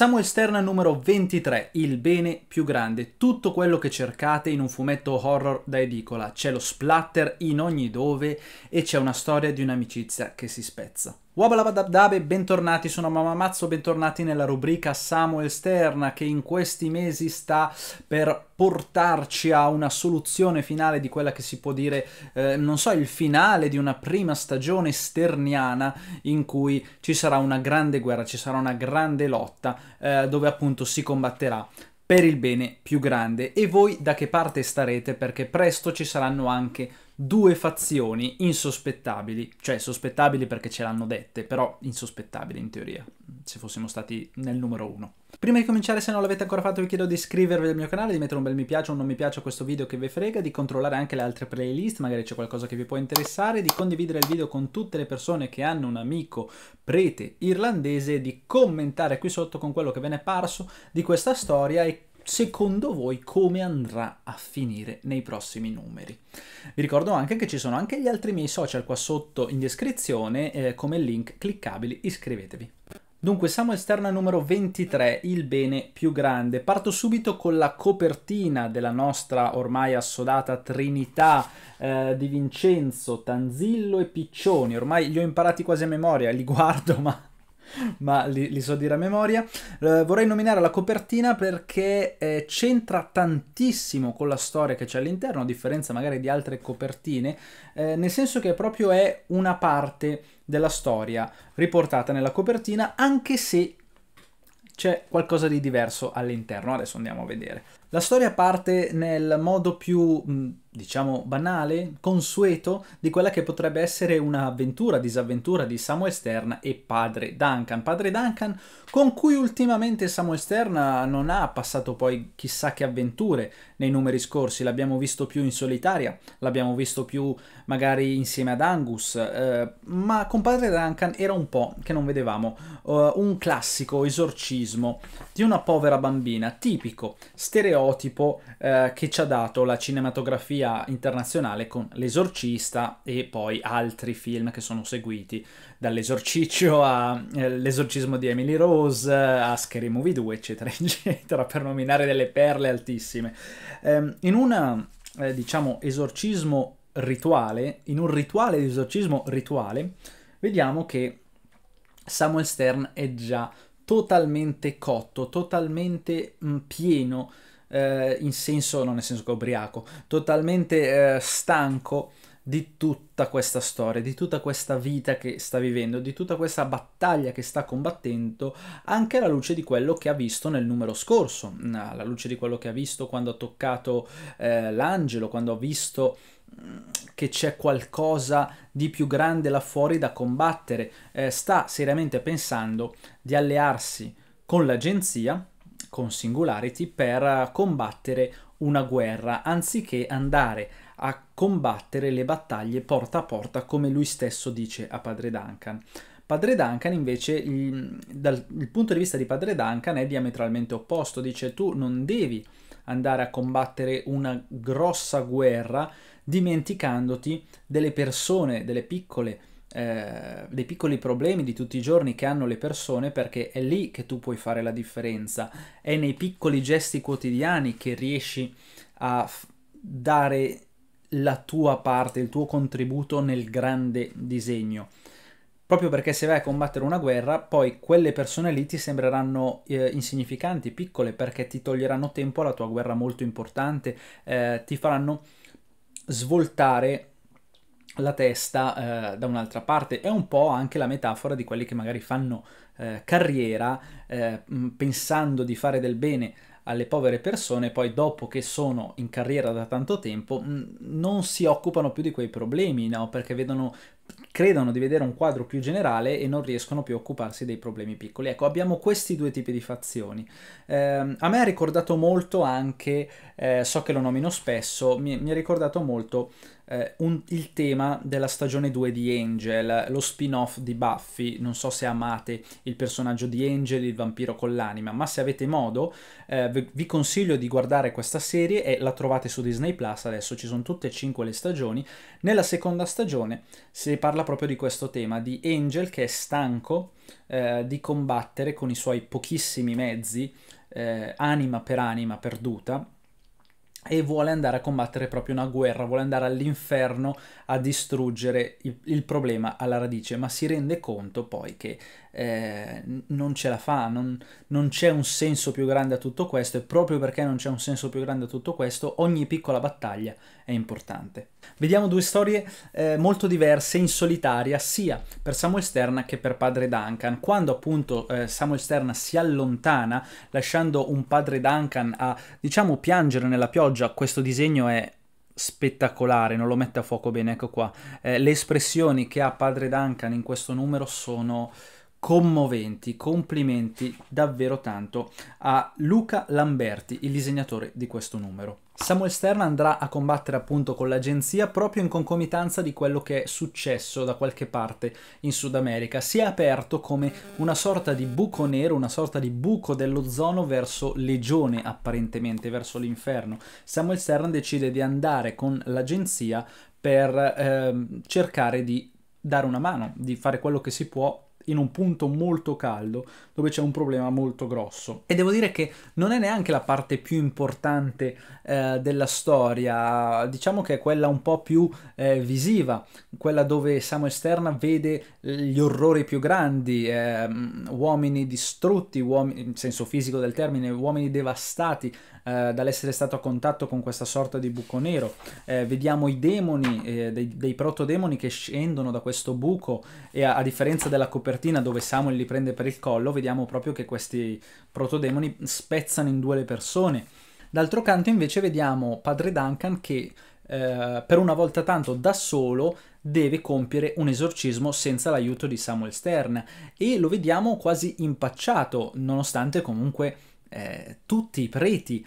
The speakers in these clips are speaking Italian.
Samuel Stern numero 23, Il bene più grande, tutto quello che cercate in un fumetto horror da edicola, c'è lo splatter in ogni dove e c'è una storia di un'amicizia che si spezza. Wabalabadabdab e bentornati, sono Mamamazzo, bentornati nella rubrica Samuel Stern che in questi mesi sta per portarci a una soluzione finale di quella che si può dire, eh, non so, il finale di una prima stagione sterniana in cui ci sarà una grande guerra, ci sarà una grande lotta eh, dove appunto si combatterà per il bene più grande e voi da che parte starete perché presto ci saranno anche due fazioni insospettabili, cioè sospettabili perché ce l'hanno dette, però insospettabili in teoria, se fossimo stati nel numero uno. Prima di cominciare, se non l'avete ancora fatto, vi chiedo di iscrivervi al mio canale, di mettere un bel mi piace o un non mi piace a questo video che vi frega, di controllare anche le altre playlist, magari c'è qualcosa che vi può interessare, di condividere il video con tutte le persone che hanno un amico prete irlandese, di commentare qui sotto con quello che ve ne è parso di questa storia e secondo voi come andrà a finire nei prossimi numeri. Vi ricordo anche che ci sono anche gli altri miei social qua sotto in descrizione eh, come link cliccabili, iscrivetevi. Dunque, siamo esterna numero 23, il bene più grande. Parto subito con la copertina della nostra ormai assodata trinità eh, di Vincenzo, Tanzillo e Piccioni. Ormai li ho imparati quasi a memoria, li guardo, ma ma li, li, so dire a memoria. Eh, vorrei nominare la copertina perché eh, c'entra tantissimo con la storia che c'è all'interno, a differenza magari di altre copertine, eh, nel senso che proprio è una parte della storia riportata nella copertina, anche se c'è qualcosa di diverso all'interno. Adesso andiamo a vedere. La storia parte nel modo più, mm, diciamo, banale, consueto di quella che potrebbe essere un'avventura, disavventura di Samuel Stern e padre Duncan. Padre Duncan con cui ultimamente Samuel Stern non ha passato poi chissà che avventure nei numeri scorsi, l'abbiamo visto più in solitaria, l'abbiamo visto più magari insieme ad Angus, eh, ma con padre Duncan era un po' che non vedevamo uh, un classico esorcismo di una povera bambina, tipico, stereotipo, stereotipo eh, che ci ha dato la cinematografia internazionale con L'esorcista e poi altri film che sono seguiti, dall'esorcicio all'esorcismo eh, di Emily Rose a Scary Movie 2, eccetera, eccetera, per nominare delle perle altissime. Ehm, eh, in un, diciamo, esorcismo rituale, in un rituale di esorcismo rituale, vediamo che Samuel Stern è già totalmente cotto, totalmente pieno eh, in senso, non nel senso che ubriaco, totalmente eh, stanco di tutta questa storia, di tutta questa vita che sta vivendo, di tutta questa battaglia che sta combattendo, anche alla luce di quello che ha visto nel numero scorso, mm, alla luce di quello che ha visto quando ha toccato eh, l'angelo, quando ha visto mm, che c'è qualcosa di più grande là fuori da combattere, eh, sta seriamente pensando di allearsi con l'agenzia con Singularity per combattere una guerra anziché andare a combattere le battaglie porta a porta come lui stesso dice a padre Duncan. Padre Duncan invece, il, dal il punto di vista di padre Duncan è diametralmente opposto, dice tu non devi andare a combattere una grossa guerra dimenticandoti delle persone, delle piccole persone eh, dei piccoli problemi di tutti i giorni che hanno le persone perché è lì che tu puoi fare la differenza, è nei piccoli gesti quotidiani che riesci a dare la tua parte, il tuo contributo nel grande disegno. Proprio perché se vai a combattere una guerra, poi quelle persone lì ti sembreranno eh, insignificanti, piccole, perché ti toglieranno tempo alla tua guerra molto importante, eh, ti faranno svoltare la testa eh, da un'altra parte. È un po' anche la metafora di quelli che magari fanno eh, carriera eh, pensando di fare del bene alle povere persone, poi dopo che sono in carriera da tanto tempo non si occupano più di quei problemi, no? perché vedono, credono di vedere un quadro più generale e non riescono più a occuparsi dei problemi piccoli. Ecco, abbiamo questi due tipi di fazioni. Eh, a me ha ricordato molto anche, eh, so che lo nomino spesso, mi, mi ha ricordato molto eh, un, il tema della stagione 2 di Angel, lo spin-off di Buffy. Non so se amate il personaggio di Angel, il vampiro con l'anima, ma se avete modo eh, vi consiglio di guardare questa serie e la trovate su Disney Plus. Adesso ci sono tutte e cinque le stagioni. Nella seconda stagione si parla proprio di questo tema, di Angel che è stanco eh, di combattere con i suoi pochissimi mezzi, eh, anima per anima perduta e vuole andare a combattere proprio una guerra, vuole andare all'inferno a distruggere il, il, problema alla radice, ma si rende conto poi che eh, non ce la fa, non, non c'è un senso più grande a tutto questo e proprio perché non c'è un senso più grande a tutto questo, ogni piccola battaglia è importante. Vediamo due storie eh, molto diverse in solitaria sia per Samuel Stern che per padre Duncan. Quando appunto eh, Samuel Stern si allontana lasciando un padre Duncan a diciamo piangere nella pioggia, questo disegno è spettacolare, non lo mette a fuoco bene, ecco qua. Eh, le espressioni che ha padre Duncan in questo numero sono commoventi, complimenti davvero tanto a Luca Lamberti, il disegnatore di questo numero. Samuel Stern andrà a combattere appunto con l'agenzia proprio in concomitanza di quello che è successo da qualche parte in Sud America. Si è aperto come una sorta di buco nero, una sorta di buco dell'ozono verso Legione apparentemente, verso l'inferno. Samuel Stern decide di andare con l'agenzia per eh, cercare di dare una mano, di fare quello che si può in un punto molto caldo dove c'è un problema molto grosso. E devo dire che non è neanche la parte più importante eh, della storia, diciamo che è quella un po' più eh, visiva, quella dove Samuel Esterna vede eh, gli orrori più grandi, eh, uomini distrutti, uomini, in senso fisico del termine, uomini devastati eh, dall'essere stato a contatto con questa sorta di buco nero. Eh, vediamo i demoni, dei, dei protodemoni che scendono da questo buco e a, a differenza della copertina dove Samuel li prende per il collo, vediamo vediamo proprio che questi protodemoni spezzano in due le persone. D'altro canto invece vediamo padre Duncan che eh, per una volta tanto da solo deve compiere un esorcismo senza l'aiuto di Samuel Stern e lo vediamo quasi impacciato nonostante comunque eh, tutti i preti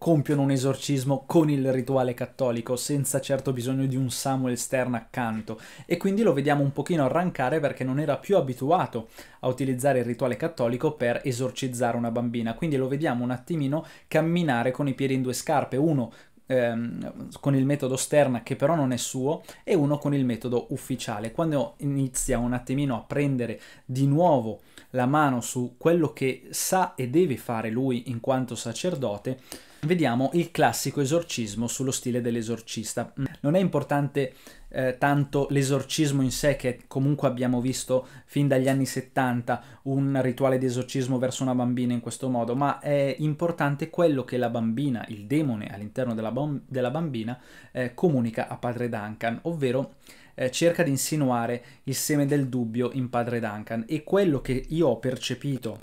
compiono un esorcismo con il rituale cattolico, senza certo bisogno di un Samuel Stern accanto, e quindi lo vediamo un pochino arrancare perché non era più abituato a utilizzare il rituale cattolico per esorcizzare una bambina, quindi lo vediamo un attimino camminare con i piedi in due scarpe, uno ehm, con il metodo Stern che però non è suo e uno con il metodo ufficiale. Quando inizia un attimino a prendere di nuovo la mano su quello che sa e deve fare lui in quanto sacerdote, vediamo il classico esorcismo sullo stile dell'esorcista. Mm. Non è importante eh, tanto l'esorcismo in sé, che comunque abbiamo visto fin dagli anni 70, un rituale di esorcismo verso una bambina in questo modo, ma è importante quello che la bambina, il demone all'interno della, bam- della, bambina, eh, comunica a padre Duncan, ovvero eh, cerca di insinuare il seme del dubbio in padre Duncan e quello che io ho percepito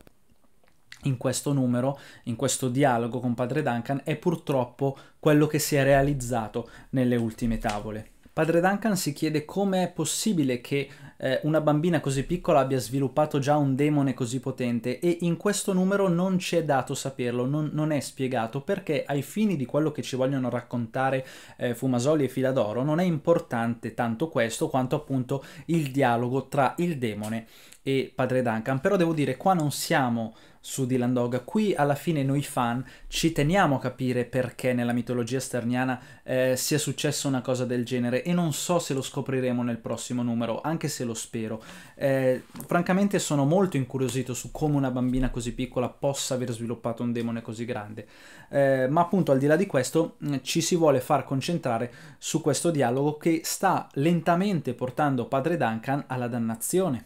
in questo numero, in questo dialogo con padre Duncan, è purtroppo quello che si è realizzato nelle ultime tavole. Padre Duncan si chiede come è possibile che eh, una bambina così piccola abbia sviluppato già un demone così potente e in questo numero non ci è dato saperlo, non, non è spiegato perché ai fini di quello che ci vogliono raccontare eh, Fumasoli e Filadoro non è importante tanto questo quanto appunto il dialogo tra il demone e Padre Duncan, però devo dire qua non siamo su Dylan Dog, qui alla fine noi fan ci teniamo a capire perché nella mitologia sterniana eh, sia successa una cosa del genere e non so se lo scopriremo nel prossimo numero, anche se lo spero. Eh, francamente sono molto incuriosito su come una bambina così piccola possa aver sviluppato un demone così grande, eh, ma appunto al di là di questo mm, ci si vuole far concentrare su questo dialogo che sta lentamente portando padre Duncan alla dannazione.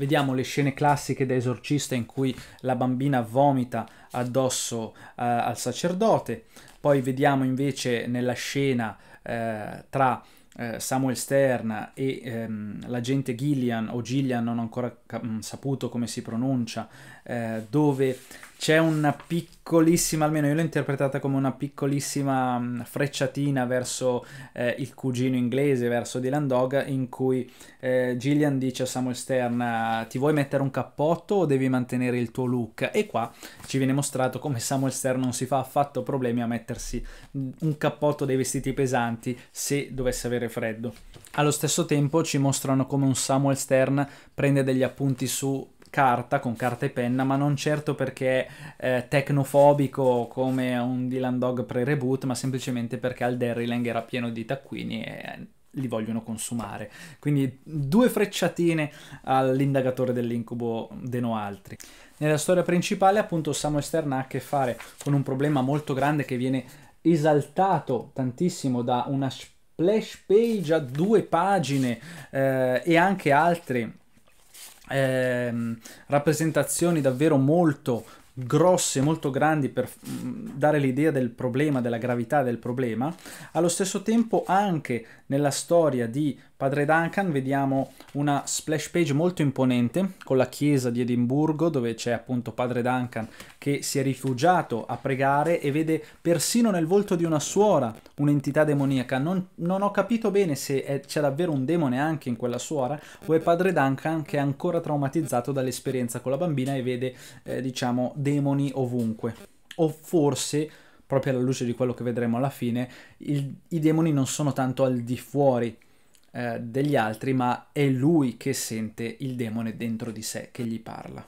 Vediamo le scene classiche da esorcista in cui la bambina vomita addosso eh, al sacerdote, poi vediamo invece nella scena eh, tra eh, Samuel Stern e ehm, l'agente Gillian o Gillian, non ho ancora mm, saputo come si pronuncia, eh, dove c'è una piccolissima, almeno io l'ho interpretata come una piccolissima mm, frecciatina verso eh, il cugino inglese, verso Dylan Dog, in cui eh, Gillian dice a Samuel Stern ti vuoi mettere un cappotto o devi mantenere il tuo look? E qua ci viene mostrato come Samuel Stern non si fa affatto problemi a mettersi mm, un cappotto dei vestiti pesanti se dovesse avere freddo. Allo stesso tempo ci mostrano come un Samuel Stern prende degli appunti su carta, con carta e penna, ma non certo perché eh, tecnofobico come un Dylan Dog pre-reboot, ma semplicemente perché al Derrylang era pieno di taccuini e eh, li vogliono consumare. Quindi due frecciatine all'indagatore dell'incubo De Noaltri. Nella storia principale appunto Samuel Stern ha a che fare con un problema molto grande che viene esaltato tantissimo da una splash page a due pagine eh, e anche altri eh, rappresentazioni davvero molto grosse, molto grandi per mm, dare l'idea del problema, della gravità del problema, allo stesso tempo anche nella storia di Padre Duncan vediamo una splash page molto imponente con la chiesa di Edimburgo dove c'è appunto Padre Duncan che si è rifugiato a pregare e vede persino nel volto di una suora un'entità demoniaca. Non, non, ho capito bene se c'è davvero un demone anche in quella suora o è Padre Duncan che è ancora traumatizzato dall'esperienza con la bambina e vede eh, diciamo demoni ovunque. O forse proprio alla luce di quello che vedremo alla fine, il, i demoni non sono tanto al di fuori eh, degli altri, ma è lui che sente il demone dentro di sé che gli parla.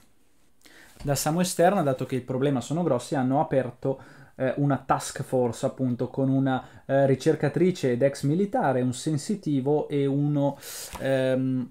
Da Samo Esterna, dato che i problemi sono grossi, hanno aperto eh, una task force appunto con una eh, ricercatrice ed ex militare, un sensitivo e uno... Ehm,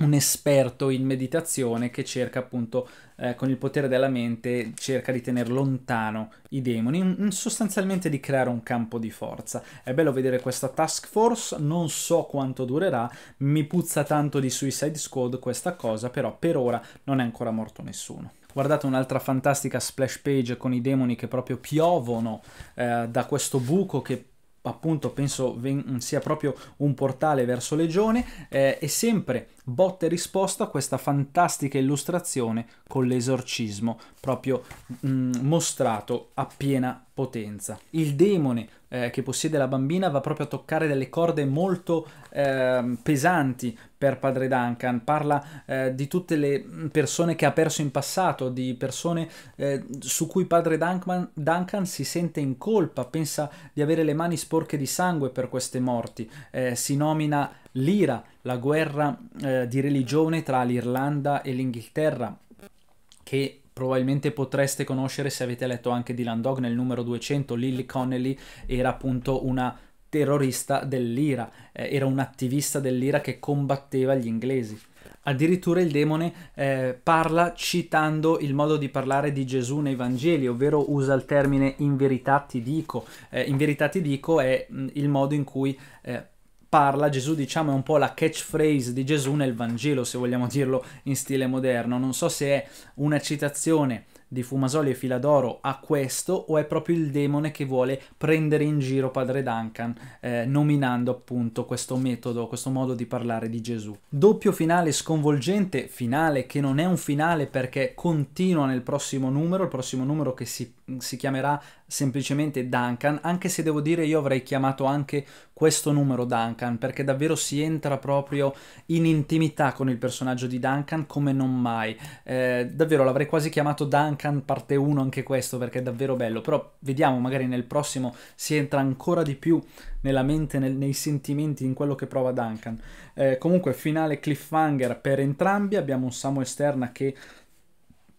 un esperto in meditazione che cerca appunto eh, con il potere della mente cerca di tenere lontano i demoni, sostanzialmente di creare un campo di forza. È bello vedere questa task force, non so quanto durerà, mi puzza tanto di Suicide Squad questa cosa, però per ora non è ancora morto nessuno. Guardate un'altra fantastica splash page con i demoni che proprio piovono eh, da questo buco che appunto penso sia proprio un portale verso Legione eh, e sempre botta e risposta a questa fantastica illustrazione con l'esorcismo proprio mm, mostrato a piena potenza. Il demone eh, che possiede la bambina va proprio a toccare delle corde molto eh, pesanti per padre Duncan, parla eh, di tutte le persone che ha perso in passato, di persone eh, su cui padre Duncan, Duncan, si sente in colpa, pensa di avere le mani sporche di sangue per queste morti, eh, si nomina l'ira, la guerra eh, di religione tra l'Irlanda e l'Inghilterra, che probabilmente potreste conoscere se avete letto anche Dylan Dog nel numero 200, Lily Connelly era appunto una terrorista dell'Ira, eh, era un attivista dell'Ira che combatteva gli inglesi. Addirittura il demone eh, parla citando il modo di parlare di Gesù nei Vangeli, ovvero usa il termine in verità ti dico. Eh, in verità ti dico è mh, mm, il modo in cui eh, parla Gesù, diciamo è un po' la catchphrase di Gesù nel Vangelo, se vogliamo dirlo in stile moderno. Non so se è una citazione di Fumasoli e Filadoro a questo o è proprio il demone che vuole prendere in giro padre Duncan eh, nominando appunto questo metodo, questo modo di parlare di Gesù. Doppio finale sconvolgente, finale che non è un finale perché continua nel prossimo numero, il prossimo numero che si, si chiamerà semplicemente Duncan, anche se devo dire io avrei chiamato anche questo numero Duncan, perché davvero si entra proprio in intimità con il personaggio di Duncan come non mai. Eh, davvero l'avrei quasi chiamato Duncan parte 1 anche questo, perché è davvero bello, però vediamo, magari nel prossimo si entra ancora di più nella mente, nel, nei sentimenti, in quello che prova Duncan. Eh, comunque finale cliffhanger per entrambi, abbiamo un Samuel Sterna che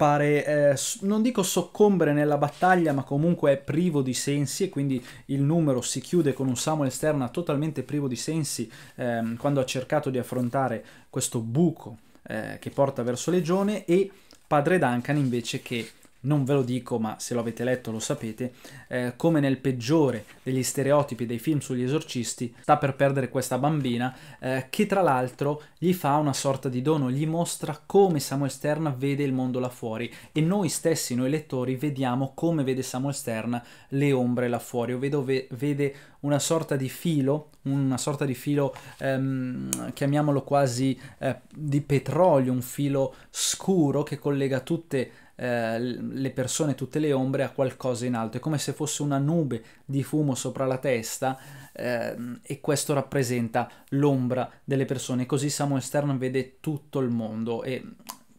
pare, eh, non dico soccombere nella battaglia, ma comunque è privo di sensi e quindi il numero si chiude con un Samuel Sterna totalmente privo di sensi ehm, quando ha cercato di affrontare questo buco eh, che porta verso Legione e Padre Duncan invece che non ve lo dico, ma se lo avete letto lo sapete, eh, come nel peggiore degli stereotipi dei film sugli esorcisti, sta per perdere questa bambina, eh, che tra l'altro gli fa una sorta di dono, gli mostra come Samuel Stern vede il mondo là fuori e noi stessi, noi lettori, vediamo come vede Samuel Stern le ombre là fuori, o vedo, ve, vede una sorta di filo, una sorta di filo, ehm, chiamiamolo quasi eh, di petrolio, un filo scuro che collega tutte eh, le persone, tutte le ombre, a qualcosa in alto. È come se fosse una nube di fumo sopra la testa eh, e questo rappresenta l'ombra delle persone. Così Samuel Stern vede tutto il mondo e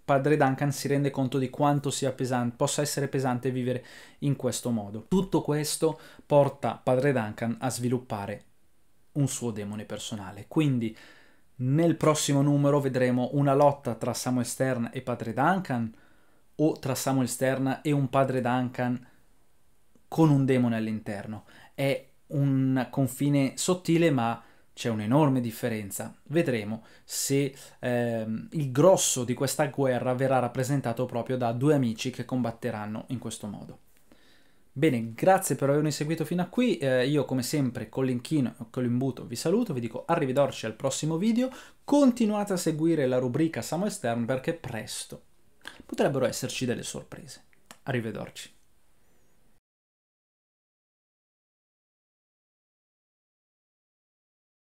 padre Duncan si rende conto di quanto sia pesante, possa essere pesante vivere in questo modo. Tutto questo porta padre Duncan a sviluppare un suo demone personale. Quindi nel prossimo numero vedremo una lotta tra Samuel Stern e padre Duncan, o tra Samuel Stern e un padre Duncan con un demone all'interno. È un confine sottile ma c'è un'enorme differenza. Vedremo se ehm, il grosso di questa guerra verrà rappresentato proprio da due amici che combatteranno in questo modo. Bene, grazie per avermi seguito fino a qui, eh, io come sempre con l'inchino e con l'imbuto vi saluto, vi dico arrivederci al prossimo video, continuate a seguire la rubrica Samuel Stern perché presto potrebbero esserci delle sorprese. Arrivederci.